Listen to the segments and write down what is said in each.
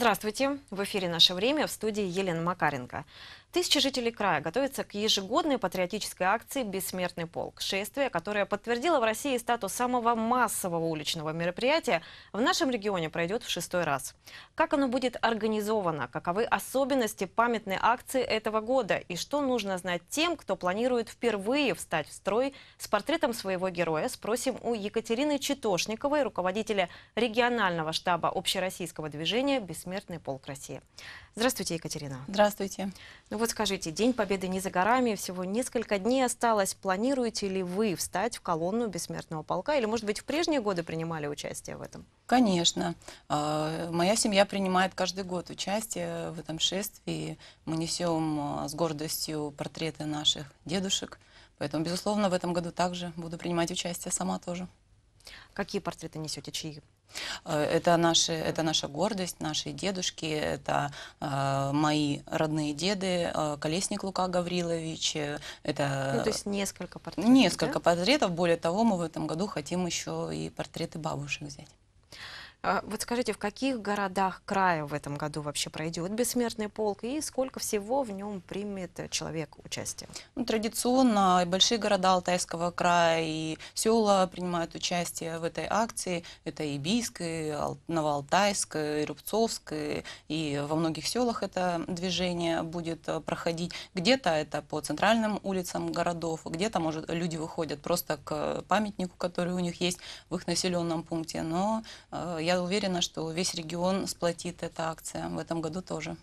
Здравствуйте! В эфире «Наше время» в студии Елена Макаренко. Тысячи жителей края готовятся к ежегодной патриотической акции «Бессмертный полк». Шествие, которое подтвердило в России статус самого массового уличного мероприятия, в нашем регионе пройдет в шестой раз. Как оно будет организовано, каковы особенности памятной акции этого года и что нужно знать тем, кто планирует впервые встать в строй с портретом своего героя, спросим у Екатерины Читошниковой, руководителя регионального штаба общероссийского движения «Бессмертный «Бессмертный полк России». Здравствуйте, Екатерина. Здравствуйте. Ну вот скажите, День Победы не за горами, всего несколько дней осталось. Планируете ли вы встать в колонну «Бессмертного полка» или, может быть, в прежние годы принимали участие в этом? Конечно. А, моя семья принимает каждый год участие в этом шествии. Мы несем а, с гордостью портреты наших дедушек. Поэтому, безусловно, в этом году также буду принимать участие сама тоже. Какие портреты несете, чьи? Э, это, наши, это наша гордость, наши дедушки, это э, мои родные деды, э, Колесник Лука Гаврилович. Э, это ну, то есть несколько портретов? Несколько да? портретов. Более того, мы в этом году хотим еще и портреты бабушек взять. А, вот скажите, в каких городах края в этом году вообще пройдет бессмертный полк и сколько всего в нем примет человек участие? Ну, традиционно большие города Алтайского края и села принимают участие в этой акции. Это и Бийск, и Новоалтайск, и Рубцовск, и во многих селах это движение будет э, проходить. Где-то это по центральным улицам городов, где-то может люди выходят просто к э, памятнику, который у них есть в их населенном пункте. Но э, я я уверена, что весь регион сплотит эта акция в этом году тоже.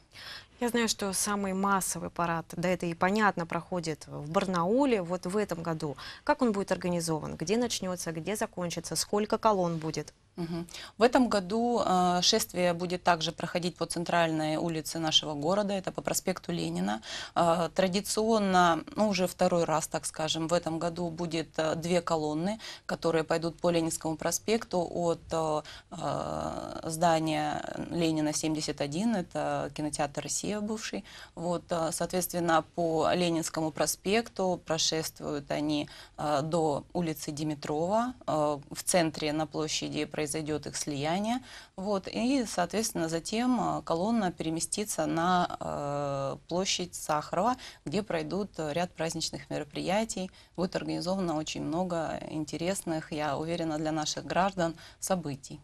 Я знаю, что самый массовый парад, да это и понятно, проходит в Барнауле вот в этом году. Как он будет организован? Где начнется, где закончится, сколько колонн будет? В этом году э, шествие будет также проходить по центральной улице нашего города, это по проспекту Ленина. Э, традиционно, ну уже второй раз, так скажем, в этом году будет э, две колонны, которые пойдут по Ленинскому проспекту от здания Ленина 71, это кинотеатр «Россия» бывший. Вот, соответственно, по Ленинскому проспекту прошествуют они до улицы Димитрова, в центре на площади происходит произойдет их слияние. Вот, и, соответственно, затем э, колонна переместится на э, площадь Сахарова, где пройдут э, ряд праздничных мероприятий. Будет организовано очень много интересных, я уверена, для наших граждан событий.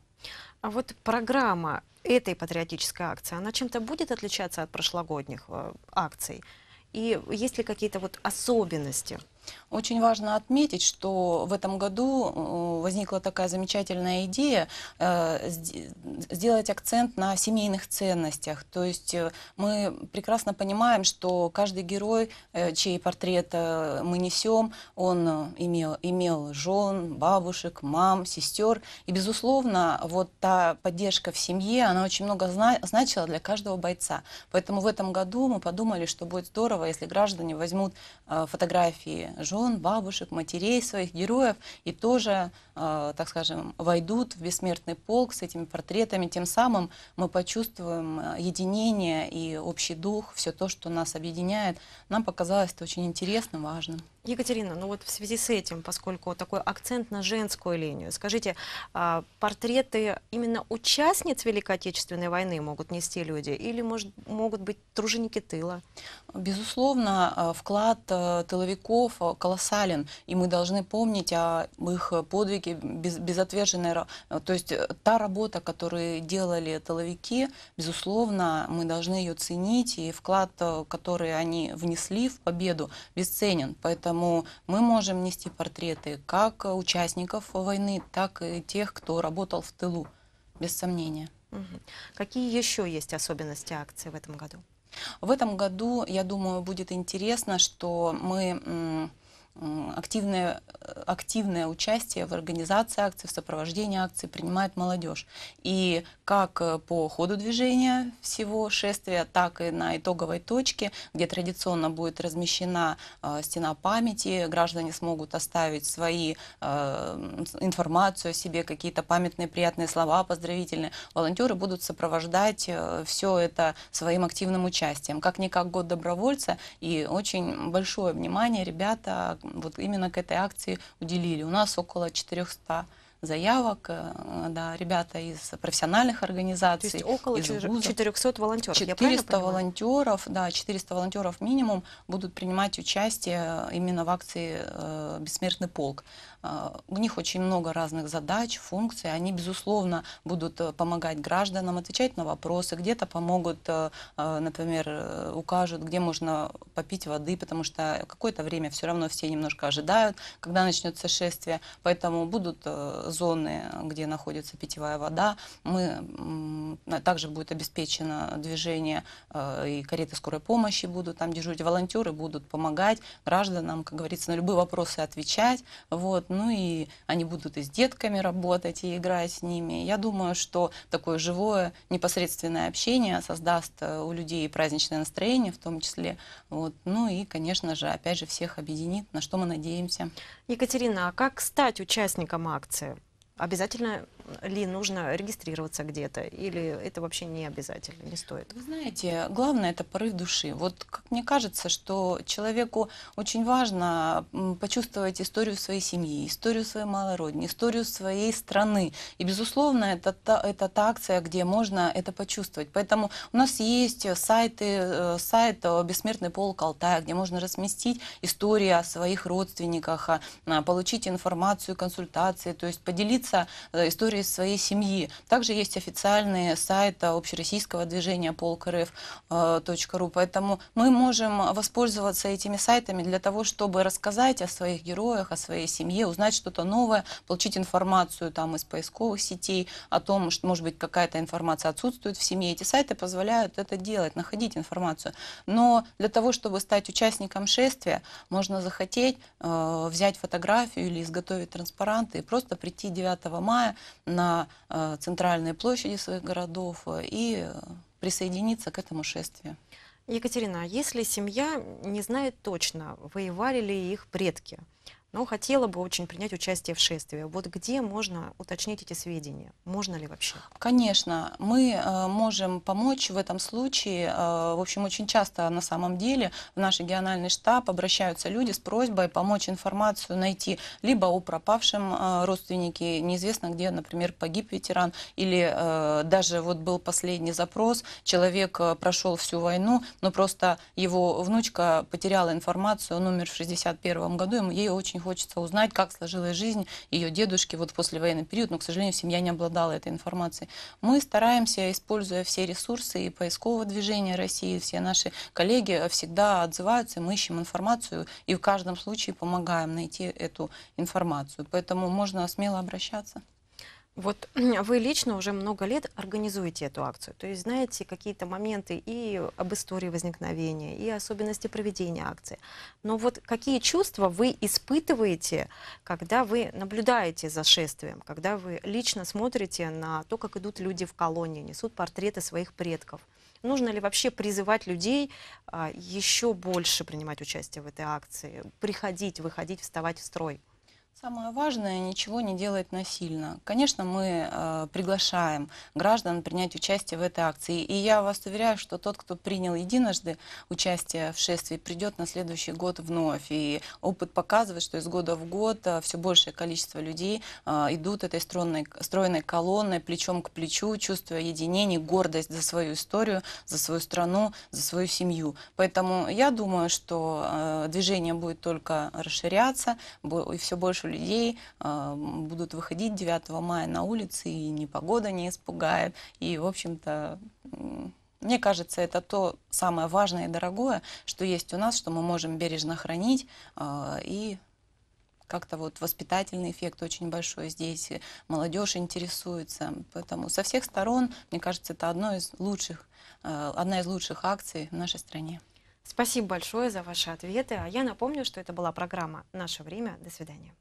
А вот программа этой патриотической акции, она чем-то будет отличаться от прошлогодних акций? И есть ли какие-то вот особенности? Очень важно отметить, что в этом году возникла такая замечательная идея э, сделать акцент на семейных ценностях. То есть э, мы прекрасно понимаем, что каждый герой, э, чей портрет мы несем, он имел, имел жен, бабушек, мам, сестер. И, безусловно, вот та поддержка в семье, она очень много зна значила для каждого бойца. Поэтому в этом году мы подумали, что будет здорово, если граждане возьмут фотографии жен, бабушек, матерей своих героев и тоже, а, так скажем, войдут в бессмертный полк с этими портретами. Тем самым мы почувствуем а, единение и общий дух, все то, что нас объединяет. Нам показалось это очень интересным, важным. Екатерина, ну вот в связи с этим, поскольку такой акцент на женскую линию, скажите, а, портреты именно участниц Великой Отечественной войны могут нести люди или может, могут быть труженики тыла? Безусловно, а, вклад а, тыловиков колоссален, и мы должны помнить о их подвиге без, безотверженной, то есть э, та работа, которую делали тыловики, безусловно, мы должны ее ценить, и вклад, который они внесли в победу, бесценен. Поэтому Поэтому мы можем нести портреты как участников войны, так и тех, кто работал в тылу, без сомнения. Угу. Какие еще есть особенности акции в этом году? В этом году, я думаю, будет интересно, что мы активное, активное участие в организации акций, в сопровождении акций принимает молодежь. И как э, по ходу движения всего шествия, так и на итоговой точке, где традиционно будет размещена э, стена памяти, граждане смогут оставить свои э, информацию о себе, какие-то памятные приятные слова, поздравительные. Волонтеры будут сопровождать э, все это своим активным участием. Как-никак год добровольца и очень большое внимание ребята вот именно к этой акции уделили. У нас около 400 заявок, э, да, ребята из профессиональных организаций. То есть около из вузов. 400 волонтеров, 400 волонтеров, да, 400 волонтеров минимум будут принимать участие э, именно в акции э, «Бессмертный полк». У них очень много разных задач, функций. Они, безусловно, будут помогать гражданам, отвечать на вопросы. Где-то помогут, например, укажут, где можно попить воды, потому что какое-то время все равно все немножко ожидают, когда начнется шествие. Поэтому будут зоны, где находится питьевая вода, мы также будет обеспечено движение, э, и кареты скорой помощи будут там дежурить, волонтеры будут помогать гражданам, как говорится, на любые вопросы отвечать, вот, ну и они будут и с детками работать, и играть с ними. Я думаю, что такое живое, непосредственное общение создаст э, у людей праздничное настроение в том числе, вот, ну и, конечно же, опять же, всех объединит, на что мы надеемся. Екатерина, а как стать участником акции? обязательно ли нужно регистрироваться где-то, или это вообще не обязательно, не стоит? Вы знаете, главное это порыв души. Вот как мне кажется, что человеку очень важно почувствовать историю своей семьи, историю своей малородни, историю своей страны. И, безусловно, это та, это та акция, где можно это почувствовать. Поэтому у нас есть сайты, э, сайт «Бессмертный полк Алтая», где можно разместить историю о своих родственниках, получить информацию, консультации, то есть поделиться э, историей из своей семьи. Также есть официальные сайты общероссийского движения polkrf.ru, э, поэтому мы можем воспользоваться этими сайтами для того, чтобы рассказать о своих героях, о своей семье, узнать что-то новое, получить информацию там из поисковых сетей о том, что, может быть, какая-то информация отсутствует в семье. Эти сайты позволяют это делать, находить информацию. Но для того, чтобы стать участником шествия, можно захотеть э, взять фотографию или изготовить транспаранты и просто прийти 9 мая на э, центральные площади своих городов э, и присоединиться к этому шествию. Екатерина, а если семья не знает точно, воевали ли их предки, но хотела бы очень принять участие в шествии. Вот где можно уточнить эти сведения? Можно ли вообще? Конечно, мы э, можем помочь в этом случае. Э, в общем, очень часто на самом деле в наш региональный штаб обращаются люди с просьбой помочь информацию найти либо о пропавшем э, родственнике, неизвестно где, например, погиб ветеран, или э, даже вот был последний запрос, человек прошел всю войну, но просто его внучка потеряла информацию, он умер в 61 году, ему ей очень хочется узнать, как сложилась жизнь ее дедушки вот в послевоенный период, но, к сожалению, семья не обладала этой информацией. Мы стараемся, используя все ресурсы и поискового движения России, все наши коллеги всегда отзываются, мы ищем информацию и в каждом случае помогаем найти эту информацию. Поэтому можно смело обращаться. Вот вы лично уже много лет организуете эту акцию, то есть знаете какие-то моменты и об истории возникновения, и особенности проведения акции. Но вот какие чувства вы испытываете, когда вы наблюдаете за шествием, когда вы лично смотрите на то, как идут люди в колонии, несут портреты своих предков? Нужно ли вообще призывать людей а, еще больше принимать участие в этой акции, приходить, выходить, вставать в строй? Самое важное, ничего не делать насильно. Конечно, мы э, приглашаем граждан принять участие в этой акции. И я вас уверяю, что тот, кто принял единожды участие в шествии, придет на следующий год вновь. И опыт показывает, что из года в год э, все большее количество людей э, идут этой стройной, стройной колонной, плечом к плечу, чувствуя единение, гордость за свою историю, за свою страну, за свою семью. Поэтому я думаю, что э, движение будет только расширяться, и все больше больше людей э, будут выходить 9 мая на улицы, и ни погода не испугает. И, в общем-то, мне кажется, это то самое важное и дорогое, что есть у нас, что мы можем бережно хранить э, и как-то вот воспитательный эффект очень большой здесь, молодежь интересуется. Поэтому со всех сторон, мне кажется, это одно из лучших, э, одна из лучших акций в нашей стране. Спасибо большое за ваши ответы. А я напомню, что это была программа «Наше время». До свидания.